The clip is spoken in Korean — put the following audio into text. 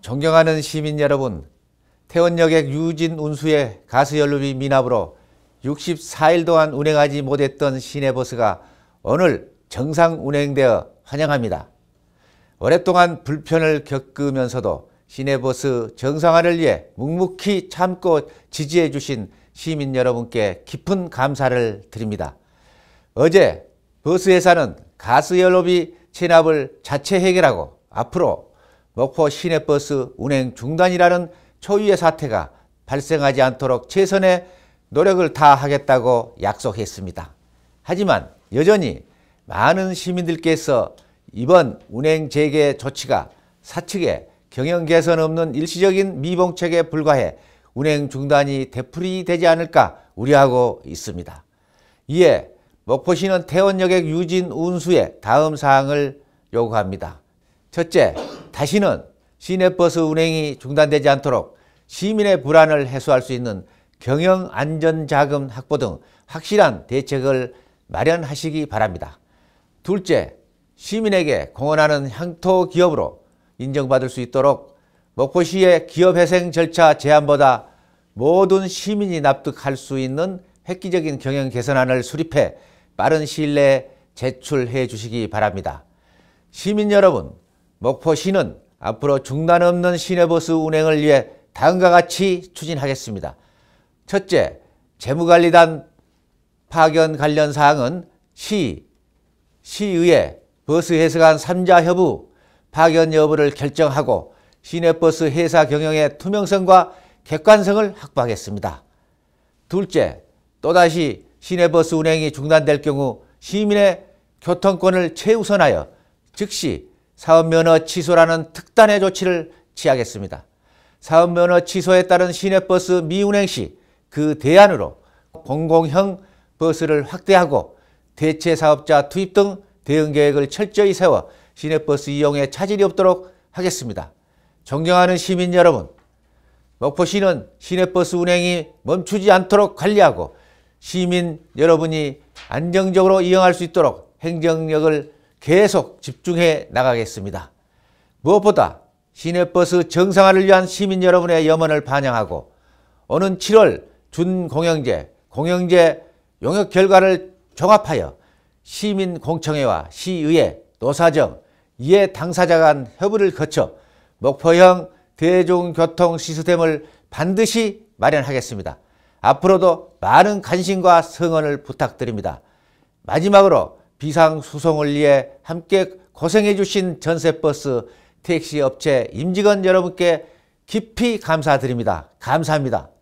존경하는 시민 여러분, 태원역의 유진 운수의 가스연료비 미납으로 64일 동안 운행하지 못했던 시내버스가 오늘 정상 운행되어 환영합니다. 오랫동안 불편을 겪으면서도 시내버스 정상화를 위해 묵묵히 참고 지지해 주신 시민 여러분께 깊은 감사를 드립니다. 어제 버스회사는 가스연료비 체납을 자체 해결하고 앞으로 목포 시내버스 운행 중단이라는 초유의 사태가 발생하지 않도록 최선의 노력을 다하겠다고 약속했습니다. 하지만 여전히 많은 시민들께서 이번 운행 재개 조치가 사측의 경영 개선 없는 일시적인 미봉책에 불과해 운행 중단이 되풀이 되지 않을까 우려하고 있습니다. 이에 목포시는 태원역의 유진 운수에 다음 사항을 요구합니다. 첫째, 다시는 시내버스 운행이 중단되지 않도록 시민의 불안을 해소할 수 있는 경영 안전 자금 확보 등 확실한 대책을 마련하시기 바랍니다. 둘째, 시민에게 공헌하는 향토 기업으로 인정받을 수 있도록 목포시의 기업회생 절차 제한보다 모든 시민이 납득할 수 있는 획기적인 경영 개선안을 수립해 빠른 시일 내에 제출해 주시기 바랍니다. 시민 여러분, 목포시는 앞으로 중단 없는 시내버스 운행을 위해 다음과 같이 추진하겠습니다. 첫째, 재무관리단 파견 관련 사항은 시, 시의회, 버스 해석안 3자 협의 파견 여부를 결정하고 시내버스 회사 경영의 투명성과 객관성을 확보하겠습니다. 둘째, 또다시 시내버스 운행이 중단될 경우 시민의 교통권을 최우선하여 즉시 사업면허 취소라는 특단의 조치를 취하겠습니다. 사업면허 취소에 따른 시내버스 미운행 시 그 대안으로 공공형 버스를 확대하고 대체 사업자 투입 등 대응 계획을 철저히 세워 시내버스 이용에 차질이 없도록 하겠습니다. 존경하는 시민 여러분, 목포시는 시내버스 운행이 멈추지 않도록 관리하고 시민 여러분이 안정적으로 이용할 수 있도록 행정력을 계속 집중해 나가겠습니다. 무엇보다 시내버스 정상화를 위한 시민 여러분의 염원을 반영하고 오는 7월 준공영제, 공영제 용역 결과를 종합하여 시민공청회와 시의회, 노사정, 이에 당사자 간 협의를 거쳐 목포형 대중교통 시스템을 반드시 마련하겠습니다. 앞으로도 많은 관심과 성원을 부탁드립니다. 마지막으로 비상수송을 위해 함께 고생해 주신 전세버스 택시업체 임직원 여러분께 깊이 감사드립니다. 감사합니다.